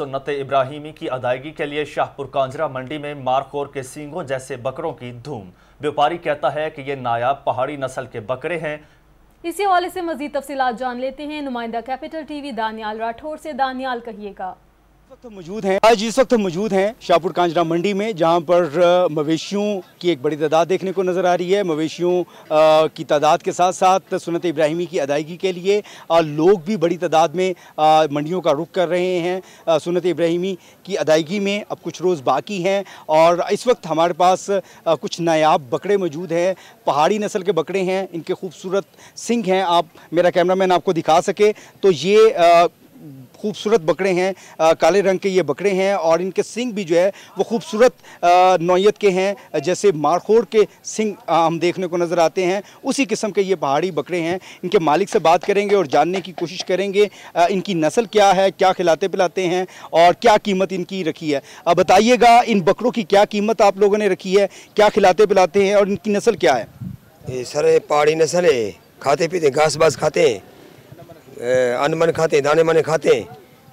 सुन्नत इब्राहिमी की अदायगी के लिए शाहपुर कांजरा मंडी में मारखोर के सींगों जैसे बकरों की धूम व्यापारी कहता है कि ये नायाब पहाड़ी नस्ल के बकरे हैं इसी हवाले से मजीद तफसी जान लेते हैं नुमाइंदा कैपिटल टीवी दानियाल राठौर से दानियाल कहिएगा वक्त मौजूद हैं आज इस वक्त मौजूद हैं शाहपुर कांजरा मंडी में जहां पर मवेशियों की एक बड़ी तादाद देखने को नज़र आ रही है मवेशियों की तादाद के साथ साथ सुनत इब्राहिमी की अदायगी के लिए लोग भी बड़ी तादाद में मंडियों का रुख कर रहे हैं सुनत इब्राहिमी की अदायगी में अब कुछ रोज़ बाकी हैं और इस वक्त हमारे पास कुछ नायाब बकरे मौजूद हैं पहाड़ी नस्ल के बकरे हैं इनके खूबसूरत सिंह हैं आप मेरा कैमरा आपको दिखा सके तो ये खूबसूरत बकरे हैं काले रंग के ये बकरे हैं और इनके सिंग भी जो है वो खूबसूरत नौीयत के हैं जैसे मारखोड़ के सिंग हम देखने को नज़र आते हैं उसी किस्म के ये पहाड़ी बकरे हैं इनके मालिक से बात करेंगे और जानने की कोशिश करेंगे इनकी नस्ल क्या है क्या खिलाते पिलाते हैं और क्या कीमत इनकी रखी है अब बताइएगा इन बकरों की क्या कीमत आप लोगों ने रखी है क्या खिलाते पिलाते हैं और इनकी नस्ल क्या है सर पहाड़ी नस्ल है खाते पीते घास बास खाते हैं मन खाते हैं दाने मने खाते हैं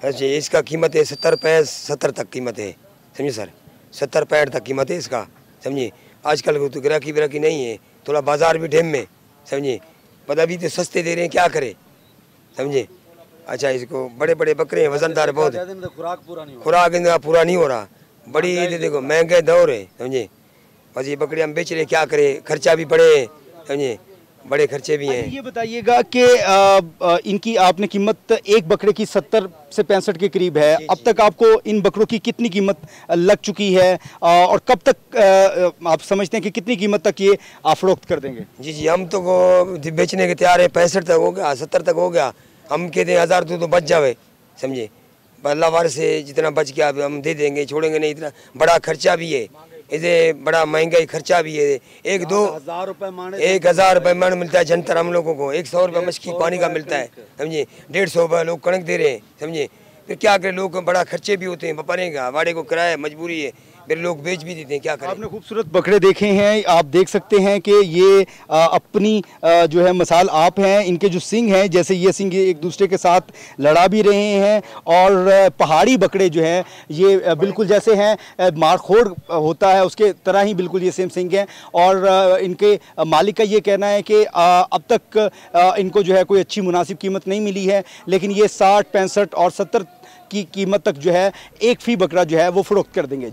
ऐसे इसका कीमत है सत्तर रुपये सत्तर तक कीमत है समझिए सर सत्तर पैंठ तक कीमत है इसका समझिए आजकल तो ग्राहकी विराकी नहीं है थोड़ा बाजार भी ढेम में समझिए पता भी तो सस्ते दे रहे हैं क्या करें समझे अच्छा इसको बड़े बड़े बकरे हैं वजनदार बहुत खुराक खुराक इनका पूरा नहीं हो रहा बड़ी देखो महंगे दौर है समझे बस ये बकरे हम बेच रहे क्या करें खर्चा भी हैं समझे बड़े खर्चे भी अच्छा, हैं ये बताइएगा कि इनकी आपने कीमत एक बकरे की सत्तर से पैंसठ के करीब है अब तक आपको इन बकरों की कितनी कीमत लग चुकी है और कब तक आप समझते हैं कि कितनी कीमत तक ये आफरोख्त कर देंगे जी जी हम तो बेचने के तैयार है पैंसठ तक हो गया सत्तर तक हो गया हम कहते हैं हज़ार तो बच जावे समझे अल्लाह वार से जितना बच गया हम दे देंगे छोड़ेंगे नहीं इतना बड़ा खर्चा भी है इसे बड़ा महंगाई खर्चा भी है एक दो हजार रुपए तो एक हज़ार रुपए मान मिलता है जनता हम लोगों को एक सौ रुपये मछली पानी का मिलता है समझे डेढ़ सौ रुपये लोग कणक दे रहे हैं समझे फिर क्या करें लोग बड़ा खर्चे भी होते हैं बपारे का वाड़े को किराया मजबूरी है फिर लोग बेच भी देते हैं क्या करें आपने खूबसूरत बकरे देखे हैं आप देख सकते हैं कि ये आ, अपनी आ, जो है मसाल आप हैं इनके जो सिंग हैं जैसे ये सिंग एक दूसरे के साथ लड़ा भी रहे हैं और पहाड़ी बकरे जो हैं ये बिल्कुल जैसे हैं मारखोड़ होता है उसके तरह ही बिल्कुल ये सेम सिंह हैं और इनके मालिक का ये कहना है कि अब तक इनको जो है कोई अच्छी मुनासिब कीमत नहीं मिली है लेकिन ये साठ पैंसठ और सत्तर की कीमत तक जो है एक फी बकरा जो है वो फरोख्त कर देंगे